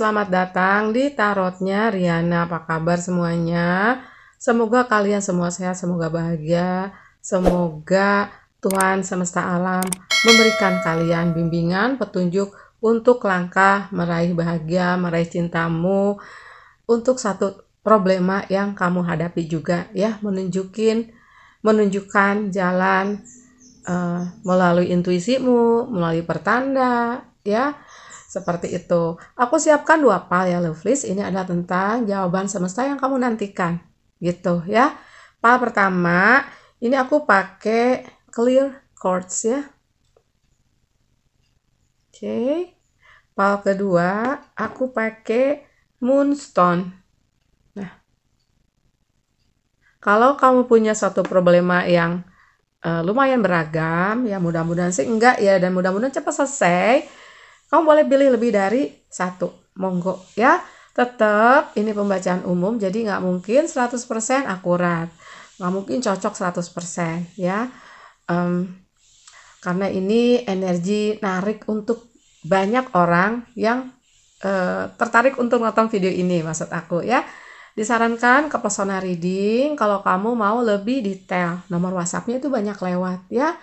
selamat datang di tarotnya Riana. Apa kabar semuanya? Semoga kalian semua sehat, semoga bahagia, semoga Tuhan semesta alam memberikan kalian bimbingan, petunjuk untuk langkah meraih bahagia, meraih cintamu, untuk satu problema yang kamu hadapi juga ya, menunjukin, menunjukkan jalan uh, melalui intuisimu, melalui pertanda ya seperti itu. Aku siapkan dua pal ya Lovelies. Ini adalah tentang jawaban semesta yang kamu nantikan. Gitu ya. Pal pertama, ini aku pakai clear quartz ya. Oke. Okay. Pal kedua, aku pakai moonstone. Nah. Kalau kamu punya satu problema yang uh, lumayan beragam, ya mudah-mudahan sih enggak ya dan mudah-mudahan cepat selesai kamu boleh pilih lebih dari satu. Monggo ya. Tetap ini pembacaan umum jadi nggak mungkin 100% akurat. Nggak mungkin cocok 100% ya. Um, karena ini energi narik untuk banyak orang yang uh, tertarik untuk nonton video ini maksud aku ya. Disarankan ke persona reading kalau kamu mau lebih detail. Nomor WhatsApp-nya itu banyak lewat ya.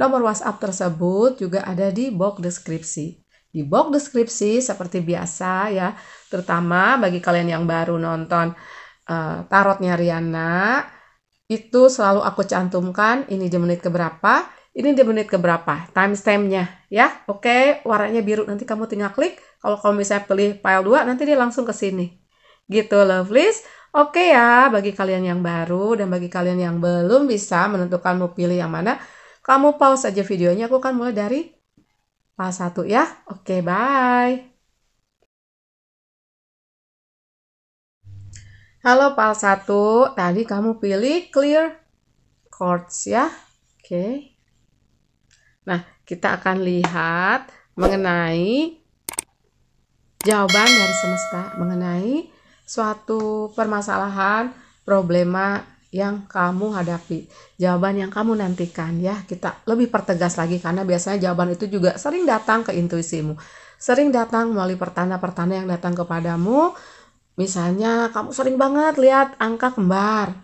Nomor WhatsApp tersebut juga ada di box deskripsi di box deskripsi seperti biasa ya, terutama bagi kalian yang baru nonton uh, tarotnya Riana, itu selalu aku cantumkan ini di menit keberapa, ini di menit keberapa, timestampnya ya. Oke, warnanya biru nanti kamu tinggal klik. Kalau kamu bisa pilih file 2 nanti dia langsung ke sini. Gitu lovelies. Oke ya, bagi kalian yang baru dan bagi kalian yang belum bisa menentukan mau pilih yang mana, kamu pause aja videonya, aku akan mulai dari kelas 1 ya. Oke, bye. Halo PAL 1, tadi kamu pilih clear chords ya. Oke. Nah, kita akan lihat mengenai jawaban dari semesta mengenai suatu permasalahan problema yang kamu hadapi, jawaban yang kamu nantikan ya. Kita lebih pertegas lagi karena biasanya jawaban itu juga sering datang ke intuisimu. Sering datang melalui pertanda-pertanda yang datang kepadamu. Misalnya kamu sering banget lihat angka kembar.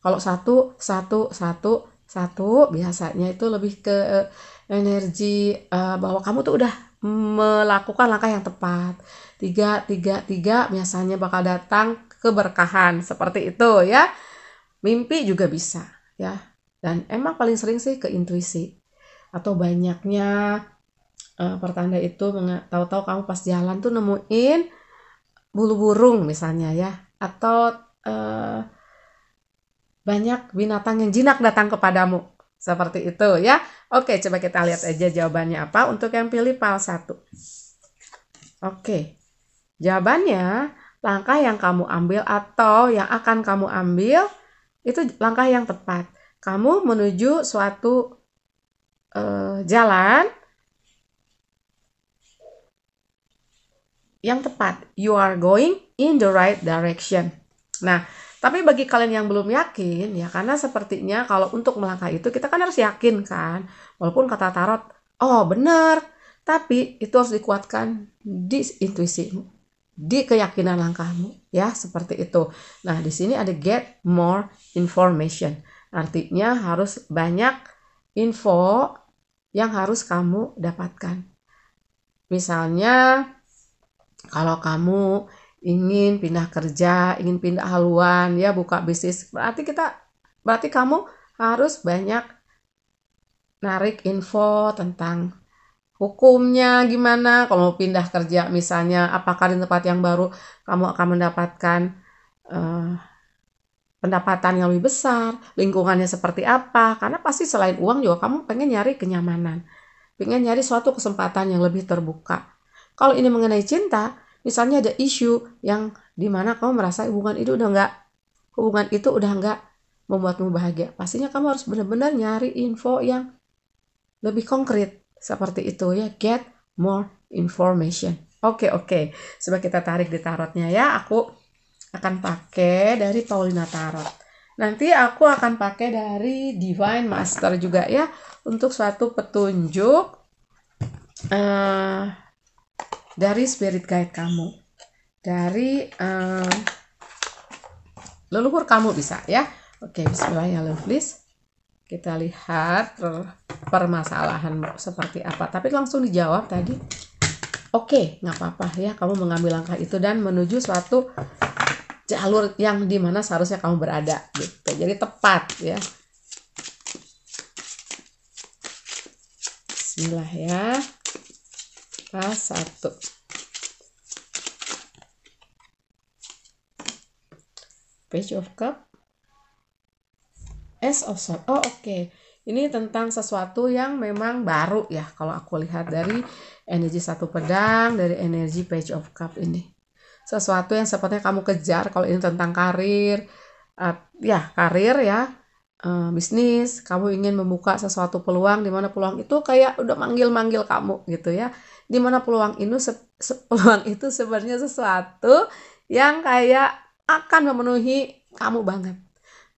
Kalau satu, satu, satu, satu biasanya itu lebih ke eh, energi uh, bahwa kamu tuh udah melakukan langkah yang tepat. Tiga, tiga, tiga biasanya bakal datang keberkahan seperti itu ya mimpi juga bisa ya dan emang paling sering sih ke intuisi atau banyaknya uh, pertanda itu tahu-tahu kamu pas jalan tuh nemuin bulu burung misalnya ya atau uh, banyak binatang yang jinak datang kepadamu seperti itu ya oke coba kita lihat aja jawabannya apa untuk yang pilih pal 1 oke jawabannya langkah yang kamu ambil atau yang akan kamu ambil itu langkah yang tepat. Kamu menuju suatu uh, jalan yang tepat. You are going in the right direction. Nah, tapi bagi kalian yang belum yakin, ya karena sepertinya kalau untuk melangkah itu kita kan harus yakin kan. Walaupun kata tarot, oh benar, tapi itu harus dikuatkan di intuisimu di keyakinan langkahmu ya seperti itu. Nah, di sini ada get more information. Artinya harus banyak info yang harus kamu dapatkan. Misalnya kalau kamu ingin pindah kerja, ingin pindah haluan, ya buka bisnis, berarti kita berarti kamu harus banyak narik info tentang hukumnya gimana kalau mau pindah kerja misalnya apakah di tempat yang baru kamu akan mendapatkan uh, pendapatan yang lebih besar lingkungannya seperti apa karena pasti selain uang juga kamu pengen nyari kenyamanan pengen nyari suatu kesempatan yang lebih terbuka kalau ini mengenai cinta misalnya ada isu yang dimana kamu merasa hubungan itu udah nggak hubungan itu udah nggak membuatmu bahagia pastinya kamu harus benar-benar nyari info yang lebih konkret seperti itu ya, get more information. Oke, okay, oke. Okay. Coba kita tarik di tarotnya ya. Aku akan pakai dari Paulina Tarot. Nanti aku akan pakai dari Divine Master juga ya untuk suatu petunjuk uh, dari spirit guide kamu. Dari uh, leluhur kamu bisa ya. Oke, okay, please kita lihat permasalahan seperti apa. Tapi langsung dijawab tadi, oke, okay, nggak apa-apa ya kamu mengambil langkah itu dan menuju suatu jalur yang dimana seharusnya kamu berada gitu. Jadi tepat ya. Bismillah ya. Pas satu. Page of Cup. S of Sword. oh oke okay. ini tentang sesuatu yang memang baru ya kalau aku lihat dari energi satu pedang dari energi page of cup ini sesuatu yang sepertinya kamu kejar kalau ini tentang karir uh, ya karir ya uh, bisnis kamu ingin membuka sesuatu peluang di mana peluang itu kayak udah manggil-manggil kamu gitu ya di mana peluang ini se, se peluang itu sebenarnya sesuatu yang kayak akan memenuhi kamu banget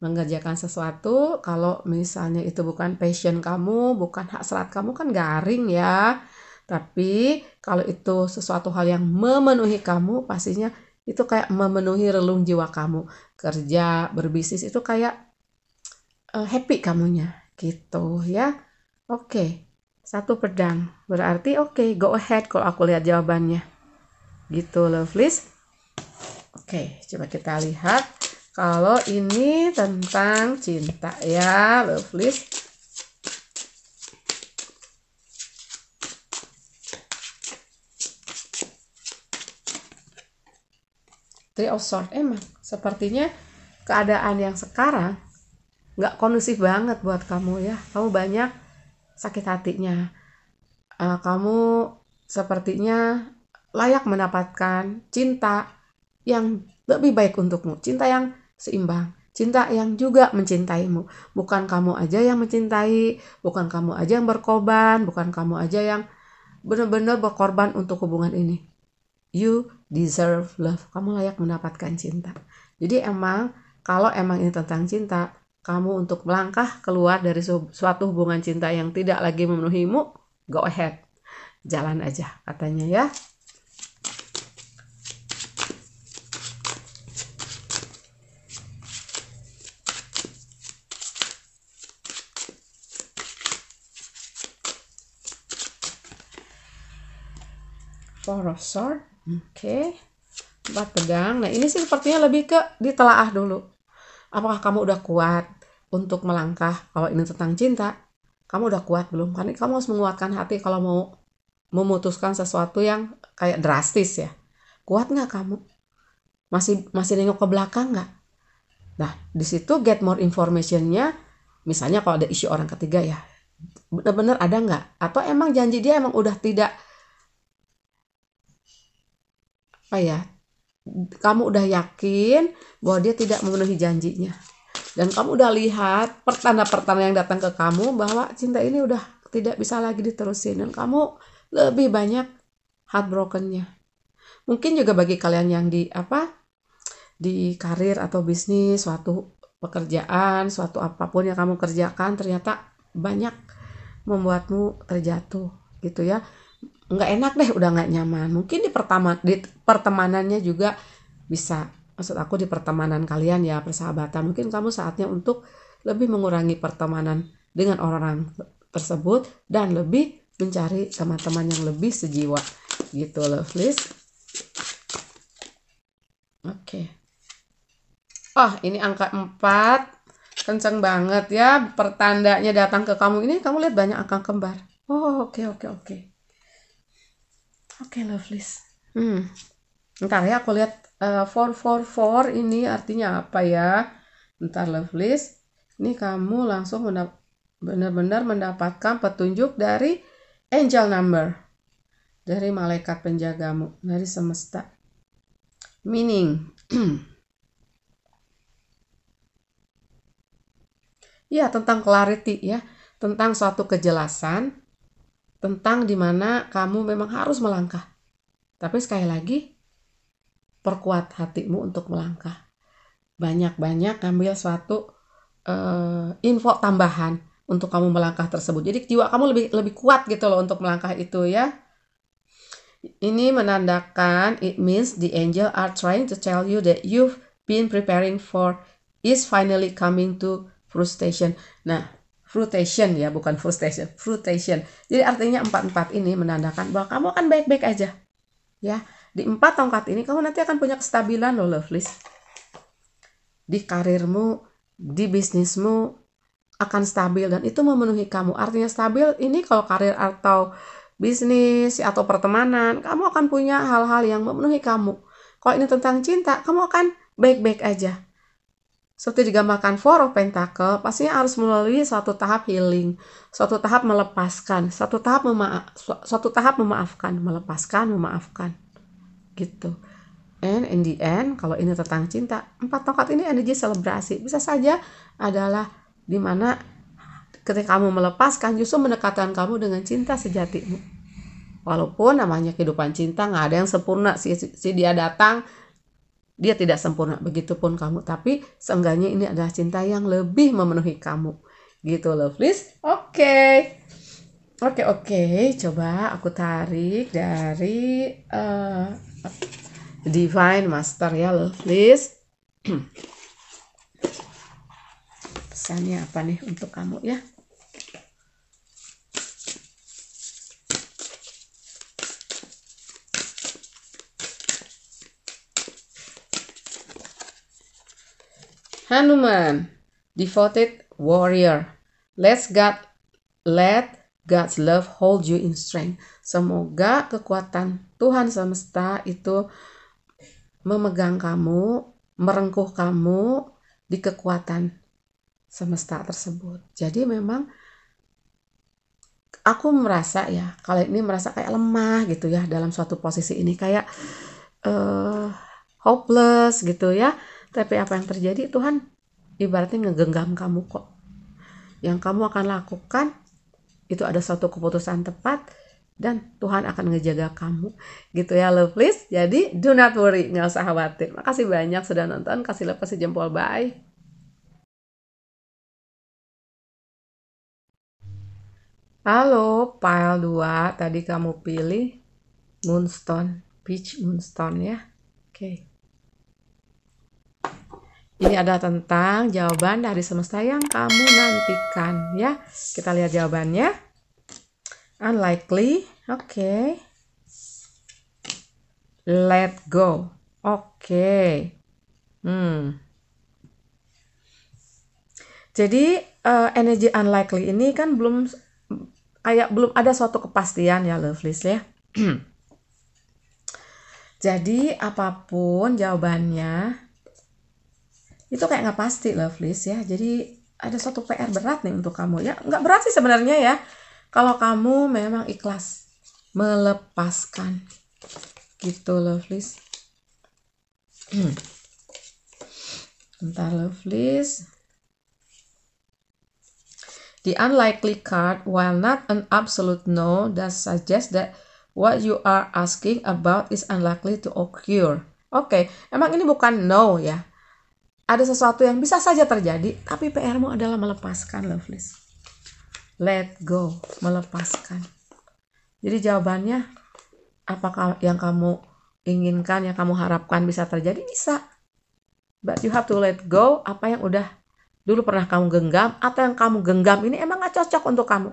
mengerjakan sesuatu kalau misalnya itu bukan passion kamu, bukan hak serat kamu kan garing ya. Tapi kalau itu sesuatu hal yang memenuhi kamu pastinya itu kayak memenuhi relung jiwa kamu. Kerja, berbisnis itu kayak uh, happy kamunya gitu ya. Oke. Okay. Satu pedang. Berarti oke, okay, go ahead kalau aku lihat jawabannya. Gitu lovelies. Oke, okay, coba kita lihat kalau ini tentang cinta ya, list Three of sword emang eh, sepertinya keadaan yang sekarang nggak kondusif banget buat kamu ya. Kamu banyak sakit hatinya. Uh, kamu sepertinya layak mendapatkan cinta yang lebih baik untukmu, cinta yang seimbang. Cinta yang juga mencintaimu. Bukan kamu aja yang mencintai, bukan kamu aja yang berkorban, bukan kamu aja yang benar-benar berkorban untuk hubungan ini. You deserve love. Kamu layak mendapatkan cinta. Jadi emang kalau emang ini tentang cinta, kamu untuk melangkah keluar dari suatu hubungan cinta yang tidak lagi memenuhimu, go ahead. Jalan aja katanya ya. sword, oke okay. empat pegang nah ini sih sepertinya lebih ke ditelaah dulu apakah kamu udah kuat untuk melangkah kalau ini tentang cinta kamu udah kuat belum kan kamu harus menguatkan hati kalau mau memutuskan sesuatu yang kayak drastis ya kuat nggak kamu masih masih nengok ke belakang nggak nah di situ get more informationnya misalnya kalau ada isu orang ketiga ya benar-benar ada nggak atau emang janji dia emang udah tidak apa ya kamu udah yakin bahwa dia tidak memenuhi janjinya dan kamu udah lihat pertanda-pertanda yang datang ke kamu bahwa cinta ini udah tidak bisa lagi diterusin dan kamu lebih banyak heartbrokennya mungkin juga bagi kalian yang di apa di karir atau bisnis suatu pekerjaan suatu apapun yang kamu kerjakan ternyata banyak membuatmu terjatuh gitu ya nggak enak deh udah nggak nyaman mungkin di pertama di pertemanannya juga bisa maksud aku di pertemanan kalian ya persahabatan mungkin kamu saatnya untuk lebih mengurangi pertemanan dengan orang tersebut dan lebih mencari teman-teman yang lebih sejiwa gitu loh please oke okay. oh ini angka 4 kenceng banget ya pertandanya datang ke kamu ini kamu lihat banyak angka kembar oh oke okay, oke okay, oke okay. Oke, okay, lovelies. Hmm. Ntar ya aku lihat eh, four four four ini artinya apa ya. Ntar lovelies. Ini kamu langsung benar-benar mendapatkan petunjuk dari angel number. Dari malaikat penjagamu, dari semesta. Meaning. ya, tentang clarity ya. Tentang suatu kejelasan tentang di mana kamu memang harus melangkah. Tapi sekali lagi, perkuat hatimu untuk melangkah. Banyak-banyak ambil suatu uh, info tambahan untuk kamu melangkah tersebut. Jadi jiwa kamu lebih lebih kuat gitu loh untuk melangkah itu ya. Ini menandakan it means the angel are trying to tell you that you've been preparing for is finally coming to frustration. Nah, fruitation ya bukan frustration fruitation jadi artinya empat empat ini menandakan bahwa kamu akan baik baik aja ya di empat tongkat ini kamu nanti akan punya kestabilan loh loveless di karirmu di bisnismu akan stabil dan itu memenuhi kamu artinya stabil ini kalau karir atau bisnis atau pertemanan kamu akan punya hal-hal yang memenuhi kamu kalau ini tentang cinta kamu akan baik-baik aja seperti digambarkan Four of Pentacle, pastinya harus melalui suatu tahap healing, suatu tahap melepaskan, suatu tahap mema suatu tahap memaafkan, melepaskan, memaafkan. Gitu. And in the end, kalau ini tentang cinta, empat tongkat ini energi selebrasi. Bisa saja adalah dimana ketika kamu melepaskan justru mendekatkan kamu dengan cinta sejatimu. Walaupun namanya kehidupan cinta nggak ada yang sempurna si, si dia datang dia tidak sempurna begitu pun kamu tapi seenggaknya ini adalah cinta yang lebih memenuhi kamu gitu love list oke okay. oke okay, oke okay. coba aku tarik dari uh, divine master ya love list pesannya apa nih untuk kamu ya Hanuman, devoted warrior. Let's God, let God's love hold you in strength. Semoga kekuatan Tuhan semesta itu memegang kamu, merengkuh kamu di kekuatan semesta tersebut. Jadi memang aku merasa ya kalau ini merasa kayak lemah gitu ya dalam suatu posisi ini kayak uh, hopeless gitu ya tapi apa yang terjadi Tuhan ibaratnya ngegenggam kamu kok. Yang kamu akan lakukan itu ada suatu keputusan tepat dan Tuhan akan ngejaga kamu gitu ya Love, please. jadi do not worry nggak usah khawatir makasih banyak sudah nonton kasih love kasih jempol bye halo pile 2 tadi kamu pilih moonstone peach moonstone ya oke okay. Ini adalah tentang jawaban dari semesta yang kamu nantikan ya. Kita lihat jawabannya. Unlikely, oke. Okay. Let go, oke. Okay. Hmm. Jadi uh, energi unlikely ini kan belum kayak belum ada suatu kepastian ya Lovelies ya. Jadi apapun jawabannya itu kayak nggak pasti love list ya jadi ada suatu PR berat nih untuk kamu ya nggak berat sih sebenarnya ya kalau kamu memang ikhlas melepaskan gitu love list bentar love list The unlikely card, while not an absolute no, does suggest that what you are asking about is unlikely to occur. Oke, okay. emang ini bukan no ya, ada sesuatu yang bisa saja terjadi, tapi PR-mu adalah melepaskan, Loveless. Let go, melepaskan. Jadi jawabannya, apakah yang kamu inginkan, yang kamu harapkan bisa terjadi? Bisa. But you have to let go apa yang udah dulu pernah kamu genggam atau yang kamu genggam ini emang gak cocok untuk kamu.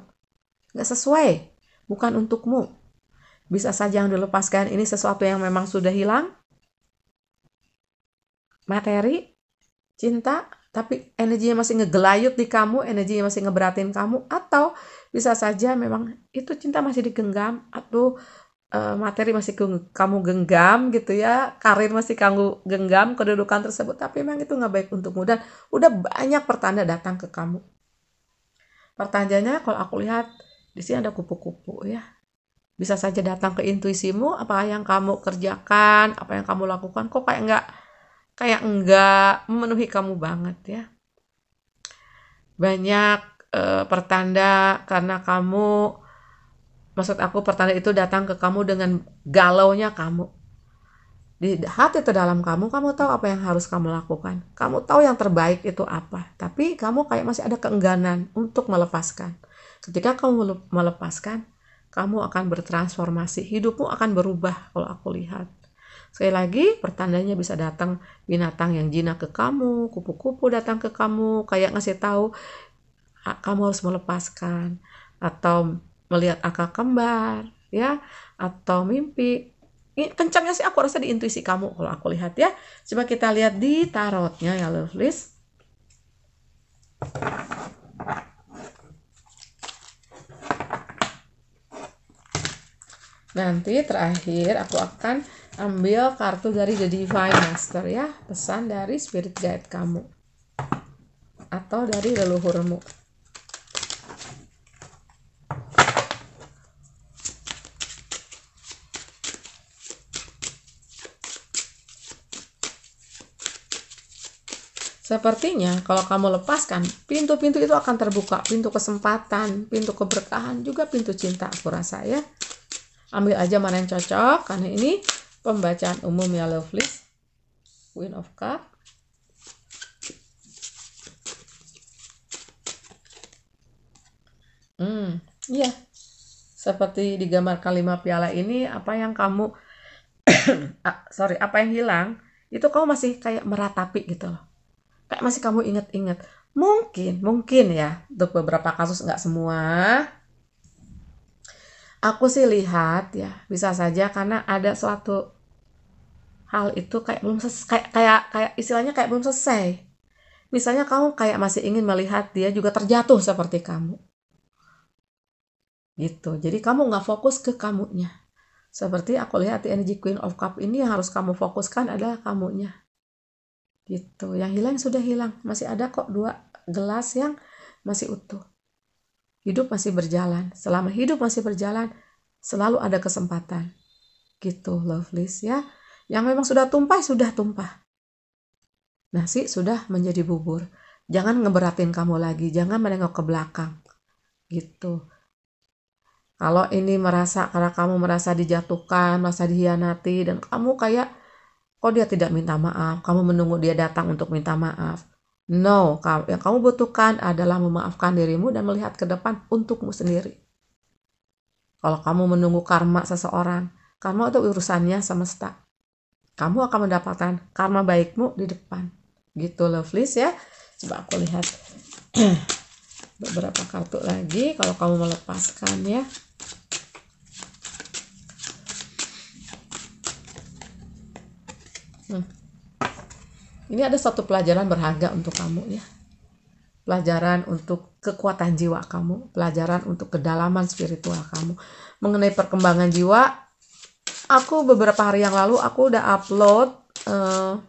Gak sesuai, bukan untukmu. Bisa saja yang dilepaskan ini sesuatu yang memang sudah hilang. Materi cinta tapi energinya masih ngegelayut di kamu, energinya masih ngeberatin kamu atau bisa saja memang itu cinta masih digenggam atau eh, materi masih kamu genggam gitu ya, karir masih kamu genggam kedudukan tersebut tapi memang itu nggak baik untukmu dan udah banyak pertanda datang ke kamu. Pertanyaannya kalau aku lihat di sini ada kupu-kupu ya. Bisa saja datang ke intuisimu apa yang kamu kerjakan, apa yang kamu lakukan kok kayak nggak kayak enggak memenuhi kamu banget ya. Banyak e, pertanda karena kamu maksud aku pertanda itu datang ke kamu dengan galaunya kamu. Di hati terdalam kamu, kamu tahu apa yang harus kamu lakukan. Kamu tahu yang terbaik itu apa. Tapi kamu kayak masih ada keengganan untuk melepaskan. Ketika kamu melepaskan, kamu akan bertransformasi. Hidupmu akan berubah kalau aku lihat Sekali lagi, pertandanya bisa datang binatang yang jinak ke kamu, kupu-kupu datang ke kamu, kayak ngasih tahu kamu harus melepaskan atau melihat akal kembar, ya, atau mimpi. Kencangnya sih aku rasa di intuisi kamu kalau aku lihat ya. Coba kita lihat di tarotnya ya, list. Nanti terakhir aku akan ambil kartu dari The Divine Master ya pesan dari spirit guide kamu atau dari leluhurmu Sepertinya kalau kamu lepaskan, pintu-pintu itu akan terbuka. Pintu kesempatan, pintu keberkahan, juga pintu cinta aku rasa ya. Ambil aja mana yang cocok, karena ini Pembacaan umum ya Lovelace. Queen of Cup. Hmm, iya. Yeah. Seperti di gambar kalimat piala ini, apa yang kamu, ah, sorry, apa yang hilang, itu kamu masih kayak meratapi gitu loh. Kayak masih kamu inget-inget. Mungkin, mungkin ya, untuk beberapa kasus nggak semua, aku sih lihat ya bisa saja karena ada suatu hal itu kayak belum ses kayak kayak kayak istilahnya kayak belum selesai. Misalnya kamu kayak masih ingin melihat dia juga terjatuh seperti kamu. Gitu. Jadi kamu nggak fokus ke kamunya. Seperti aku lihat di energy queen of cup ini yang harus kamu fokuskan adalah kamunya. Gitu. Yang hilang sudah hilang. Masih ada kok dua gelas yang masih utuh hidup masih berjalan. Selama hidup masih berjalan, selalu ada kesempatan. Gitu, lovelies ya. Yang memang sudah tumpah, sudah tumpah. Nasi sudah menjadi bubur. Jangan ngeberatin kamu lagi, jangan menengok ke belakang. Gitu. Kalau ini merasa, karena kamu merasa dijatuhkan, merasa dihianati, dan kamu kayak, kok dia tidak minta maaf, kamu menunggu dia datang untuk minta maaf No, yang kamu butuhkan adalah memaafkan dirimu dan melihat ke depan untukmu sendiri. Kalau kamu menunggu karma seseorang, karma itu urusannya semesta. Kamu akan mendapatkan karma baikmu di depan. Gitu lovelies ya. Coba aku lihat beberapa kartu lagi kalau kamu melepaskan ya. Hmm. Ini ada satu pelajaran berharga untuk kamu ya. Pelajaran untuk kekuatan jiwa kamu, pelajaran untuk kedalaman spiritual kamu. Mengenai perkembangan jiwa, aku beberapa hari yang lalu aku udah upload uh,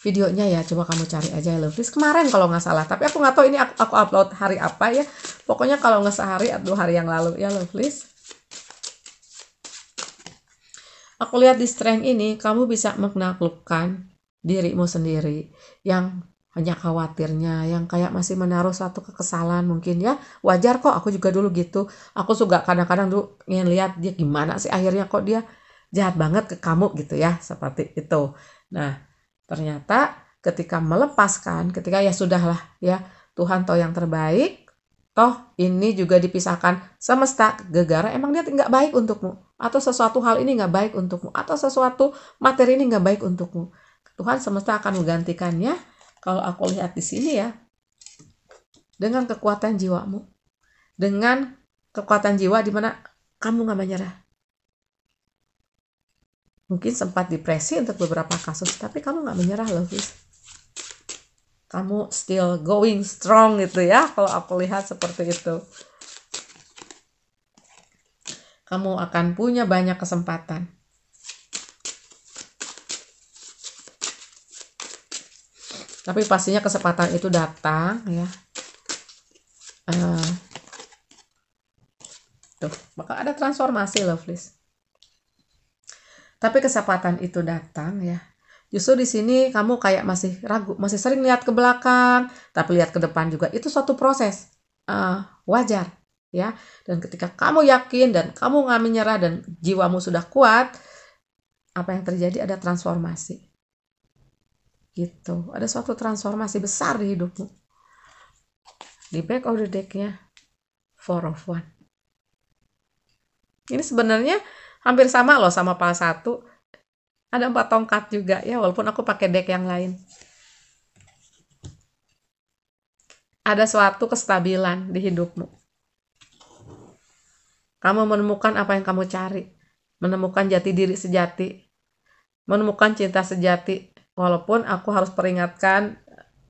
videonya ya coba kamu cari aja ya Lovis kemarin kalau nggak salah tapi aku nggak tahu ini aku, aku upload hari apa ya pokoknya kalau nggak sehari atau dua hari yang lalu ya Lovis Aku lihat di strength ini kamu bisa menaklukkan dirimu sendiri yang hanya khawatirnya, yang kayak masih menaruh satu kekesalan mungkin ya. Wajar kok, aku juga dulu gitu. Aku suka kadang-kadang dulu ingin lihat dia gimana sih akhirnya kok dia jahat banget ke kamu gitu ya, seperti itu. Nah, ternyata ketika melepaskan, ketika ya sudahlah ya, Tuhan tahu yang terbaik, toh ini juga dipisahkan semesta gegara emang dia nggak baik untukmu atau sesuatu hal ini nggak baik untukmu atau sesuatu materi ini nggak baik untukmu Tuhan semesta akan menggantikannya kalau aku lihat di sini ya dengan kekuatan jiwamu dengan kekuatan jiwa di mana kamu nggak menyerah mungkin sempat depresi untuk beberapa kasus tapi kamu nggak menyerah loh Fis. kamu still going strong gitu ya kalau aku lihat seperti itu kamu akan punya banyak kesempatan. Tapi pastinya kesempatan itu datang ya. Uh, tuh, bakal ada transformasi lovelies. Tapi kesempatan itu datang ya. Justru di sini kamu kayak masih ragu, masih sering lihat ke belakang, tapi lihat ke depan juga. Itu suatu proses uh, wajar ya. Dan ketika kamu yakin dan kamu nggak menyerah dan jiwamu sudah kuat, apa yang terjadi ada transformasi. Gitu. Ada suatu transformasi besar di hidupmu. Di back of the deck-nya Four of One. Ini sebenarnya hampir sama loh sama pal satu. Ada empat tongkat juga ya walaupun aku pakai deck yang lain. Ada suatu kestabilan di hidupmu. Kamu menemukan apa yang kamu cari, menemukan jati diri sejati, menemukan cinta sejati. Walaupun aku harus peringatkan,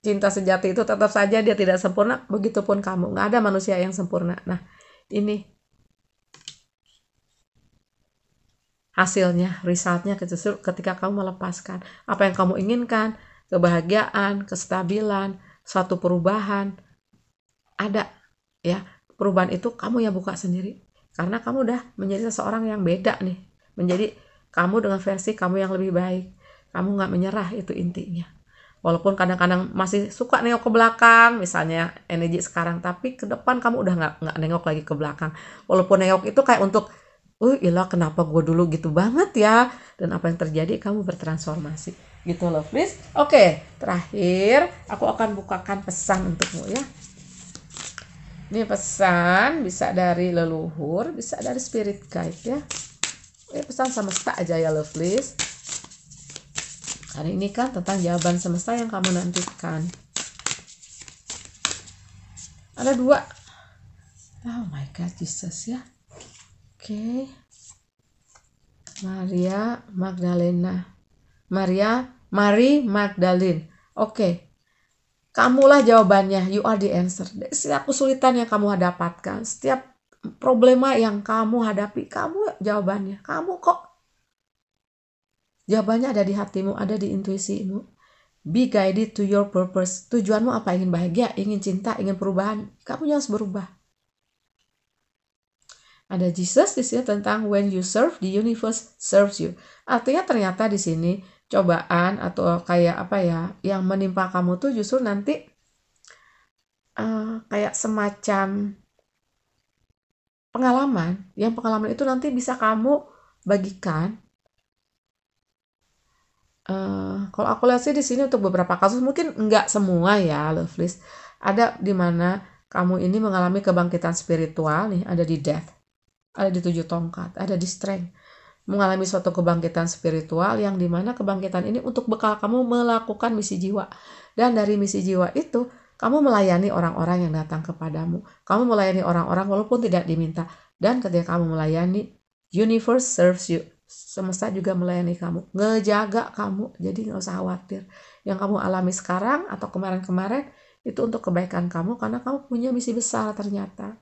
cinta sejati itu tetap saja dia tidak sempurna, begitupun kamu. Nggak ada manusia yang sempurna. Nah, ini hasilnya, resultnya ketika kamu melepaskan apa yang kamu inginkan, kebahagiaan, kestabilan, suatu perubahan, ada ya perubahan itu kamu yang buka sendiri karena kamu udah menjadi seseorang yang beda nih. Menjadi kamu dengan versi kamu yang lebih baik. Kamu nggak menyerah itu intinya. Walaupun kadang-kadang masih suka nengok ke belakang, misalnya energi sekarang, tapi ke depan kamu udah nggak nggak nengok lagi ke belakang. Walaupun nengok itu kayak untuk, uh ilah kenapa gue dulu gitu banget ya, dan apa yang terjadi kamu bertransformasi gitu loh, please. Oke, okay, terakhir aku akan bukakan pesan untukmu ya. Ini pesan bisa dari leluhur, bisa dari spirit guide ya. Ini pesan semesta aja ya lovelies. Hari ini kan tentang jawaban semesta yang kamu nantikan. Ada dua. Oh my God, Jesus ya. Oke. Okay. Maria Magdalena. Maria, Mari Magdalene. Oke. Okay. Kamulah jawabannya, you are the answer. Setiap kesulitan yang kamu hadapatkan, setiap problema yang kamu hadapi, kamu jawabannya. Kamu kok jawabannya ada di hatimu, ada di intuisimu. Be guided to your purpose. Tujuanmu apa? Ingin bahagia, ingin cinta, ingin perubahan. Kamu harus berubah. Ada Jesus di sini tentang when you serve, the universe serves you. Artinya ternyata di sini cobaan atau kayak apa ya yang menimpa kamu tuh justru nanti uh, kayak semacam pengalaman yang pengalaman itu nanti bisa kamu bagikan uh, kalau aku lihat sih di sini untuk beberapa kasus mungkin nggak semua ya lovelies ada di mana kamu ini mengalami kebangkitan spiritual nih ada di death ada di tujuh tongkat ada di strength mengalami suatu kebangkitan spiritual yang dimana kebangkitan ini untuk bekal kamu melakukan misi jiwa. Dan dari misi jiwa itu, kamu melayani orang-orang yang datang kepadamu. Kamu melayani orang-orang walaupun tidak diminta. Dan ketika kamu melayani, universe serves you. Semesta juga melayani kamu, ngejaga kamu. Jadi nggak usah khawatir. Yang kamu alami sekarang atau kemarin-kemarin itu untuk kebaikan kamu karena kamu punya misi besar ternyata.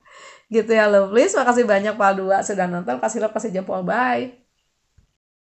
Gitu ya lovelies, makasih banyak Pak Dua sudah nonton. Kasih love, kasih jempol, bye.